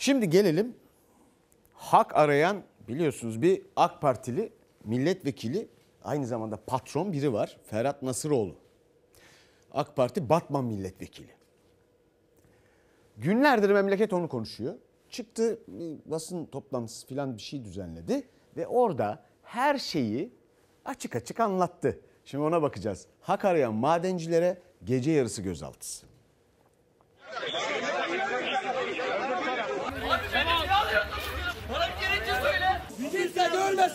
Şimdi gelelim hak arayan biliyorsunuz bir AK Partili milletvekili aynı zamanda patron biri var Ferhat Nasıroğlu. AK Parti Batman milletvekili. Günlerdir memleket onu konuşuyor. Çıktı basın toplantısı falan bir şey düzenledi ve orada her şeyi açık açık anlattı. Şimdi ona bakacağız. Hak arayan madencilere gece yarısı gözaltısı.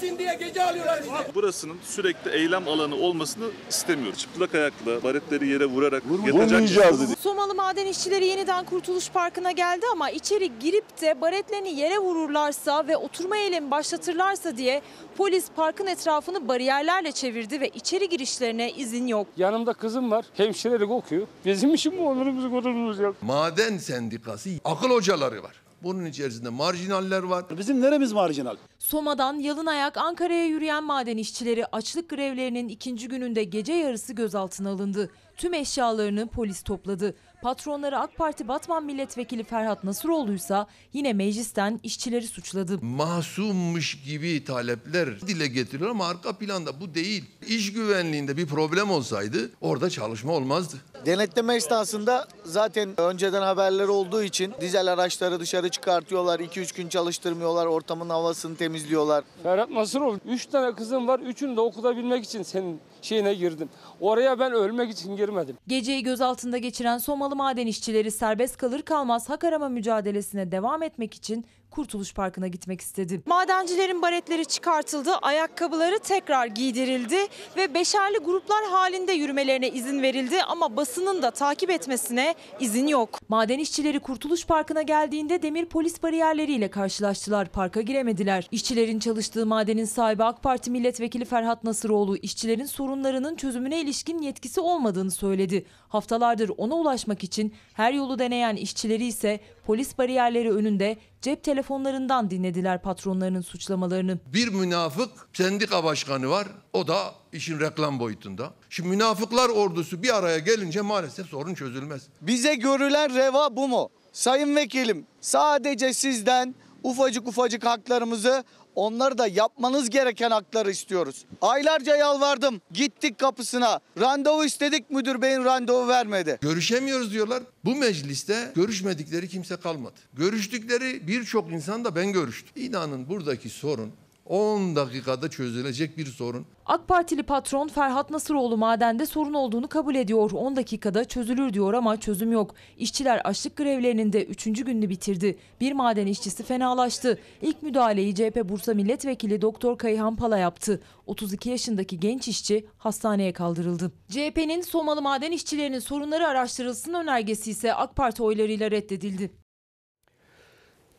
gelsin diye gece alıyorlar bizi. Burasının sürekli eylem alanı olmasını istemiyoruz. Çıplak ayakla baretleri yere vurarak Vur, yatacak. Dedi. Somalı maden işçileri yeniden Kurtuluş Parkı'na geldi ama içeri girip de baretlerini yere vururlarsa ve oturma eylemi başlatırlarsa diye polis parkın etrafını bariyerlerle çevirdi ve içeri girişlerine izin yok. Yanımda kızım var. Hemşirelik okuyor. Bizim işim mi onların bizim gururumuz yok. Maden sendikası akıl hocaları var. Bunun içerisinde marjinaller var. Bizim neremiz marjinal? Soma'dan yalın ayak Ankara'ya yürüyen maden işçileri açlık grevlerinin ikinci gününde gece yarısı gözaltına alındı. Tüm eşyalarını polis topladı. Patronları AK Parti Batman Milletvekili Ferhat Nasıroğluysa yine meclisten işçileri suçladı. Masummuş gibi talepler dile getiriyor ama arka planda bu değil. İş güvenliğinde bir problem olsaydı orada çalışma olmazdı. Denetleme esnasında zaten önceden haberler olduğu için dizel araçları dışarı çıkartıyorlar. 2-3 gün çalıştırmıyorlar. Ortamın havasını temizliyorlar. Ferhat Nasıroğlu, 3 tane kızım var. Üçünü de okula bilmek için senin şeyine girdim. Oraya ben ölmek için girmedim. Geceyi gözaltında geçiren Somalı maden işçileri serbest kalır kalmaz hak arama mücadelesine devam etmek için Kurtuluş Parkı'na gitmek istedi. Madencilerin baretleri çıkartıldı, ayakkabıları tekrar giydirildi ve beşerli gruplar halinde yürümelerine izin verildi ama basının da takip etmesine izin yok. Maden işçileri Kurtuluş Parkı'na geldiğinde demir polis bariyerleriyle karşılaştılar. Parka giremediler. İşçilerin çalıştığı madenin sahibi AK Parti milletvekili Ferhat Nasıroğlu işçilerin sorunlarının çözümüne ilişkin yetkisi olmadığını söyledi. Haftalardır ona ulaşmak için her yolu deneyen işçileri ise Polis bariyerleri önünde cep telefonlarından dinlediler patronlarının suçlamalarını. Bir münafık sendika başkanı var. O da işin reklam boyutunda. Şimdi münafıklar ordusu bir araya gelince maalesef sorun çözülmez. Bize görülen reva bu mu? Sayın vekilim sadece sizden ufacık ufacık haklarımızı Onları da yapmanız gereken hakları istiyoruz. Aylarca yalvardım. Gittik kapısına. Randevu istedik müdür beyin randevu vermedi. Görüşemiyoruz diyorlar. Bu mecliste görüşmedikleri kimse kalmadı. Görüştükleri birçok insan da ben görüştüm. İnanın buradaki sorun 10 dakikada çözülecek bir sorun. AK Partili patron Ferhat Nasıroğlu madende sorun olduğunu kabul ediyor. 10 dakikada çözülür diyor ama çözüm yok. İşçiler açlık grevlerinin de 3. gününü bitirdi. Bir maden işçisi fenalaştı. İlk müdahaleyi CHP Bursa Milletvekili Doktor Kayhan Pala yaptı. 32 yaşındaki genç işçi hastaneye kaldırıldı. CHP'nin Somalı maden işçilerinin sorunları araştırılsın önergesi ise AK Parti oylarıyla reddedildi.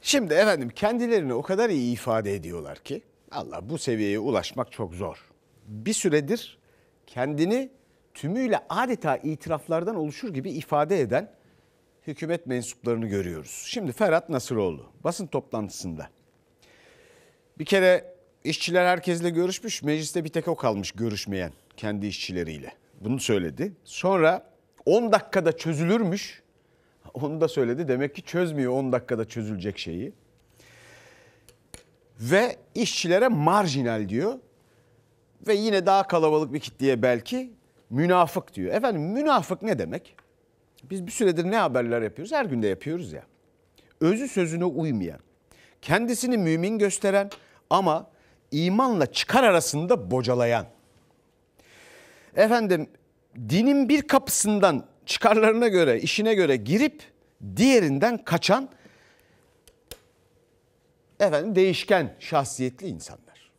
Şimdi efendim kendilerini o kadar iyi ifade ediyorlar ki Allah bu seviyeye ulaşmak çok zor. Bir süredir kendini tümüyle adeta itiraflardan oluşur gibi ifade eden hükümet mensuplarını görüyoruz. Şimdi Ferhat Nasıroğlu basın toplantısında. Bir kere işçiler herkesle görüşmüş. Mecliste bir tek o kalmış görüşmeyen kendi işçileriyle. Bunu söyledi. Sonra 10 dakikada çözülürmüş. Onu da söyledi. Demek ki çözmüyor 10 dakikada çözülecek şeyi ve işçilere marjinal diyor ve yine daha kalabalık bir kitleye belki münafık diyor. Efendim münafık ne demek? Biz bir süredir ne haberler yapıyoruz? Her günde yapıyoruz ya. Özü sözüne uymayan, kendisini mümin gösteren ama imanla çıkar arasında bocalayan. Efendim dinin bir kapısından çıkarlarına göre, işine göre girip diğerinden kaçan efendim değişken şahsiyetli insanlar.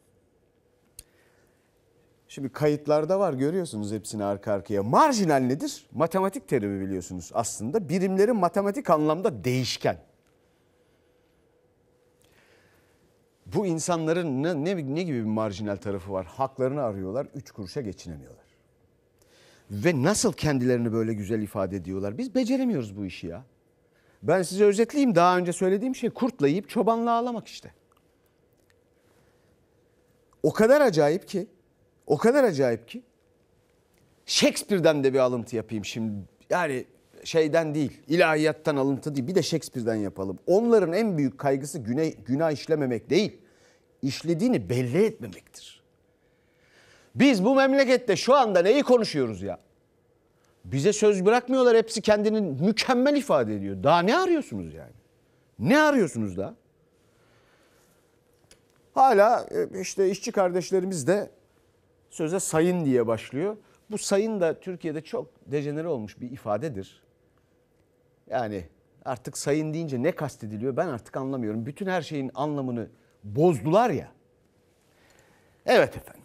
Şimdi kayıtlarda var görüyorsunuz hepsini arka arkaya. Marjinal nedir? Matematik terimi biliyorsunuz aslında. Birimleri matematik anlamda değişken. Bu insanların ne, ne, ne gibi bir marjinal tarafı var? Haklarını arıyorlar, üç kuruşa geçinemiyorlar. Ve nasıl kendilerini böyle güzel ifade ediyorlar? Biz beceremiyoruz bu işi ya. Ben size özetleyeyim daha önce söylediğim şey kurtla yiyip çobanla ağlamak işte. O kadar acayip ki, o kadar acayip ki Shakespeare'den de bir alıntı yapayım şimdi. Yani şeyden değil, ilahiyattan alıntı değil. Bir de Shakespeare'den yapalım. Onların en büyük kaygısı güne, günah işlememek değil. işlediğini belli etmemektir. Biz bu memlekette şu anda neyi konuşuyoruz ya? Bize söz bırakmıyorlar. Hepsi kendini mükemmel ifade ediyor. Daha ne arıyorsunuz yani? Ne arıyorsunuz da? Hala e, işte işçi kardeşlerimiz de söze sayın diye başlıyor. Bu sayın da Türkiye'de çok dejenere olmuş bir ifadedir. Yani artık sayın deyince ne kastediliyor ben artık anlamıyorum. Bütün her şeyin anlamını bozdular ya. Evet efendim.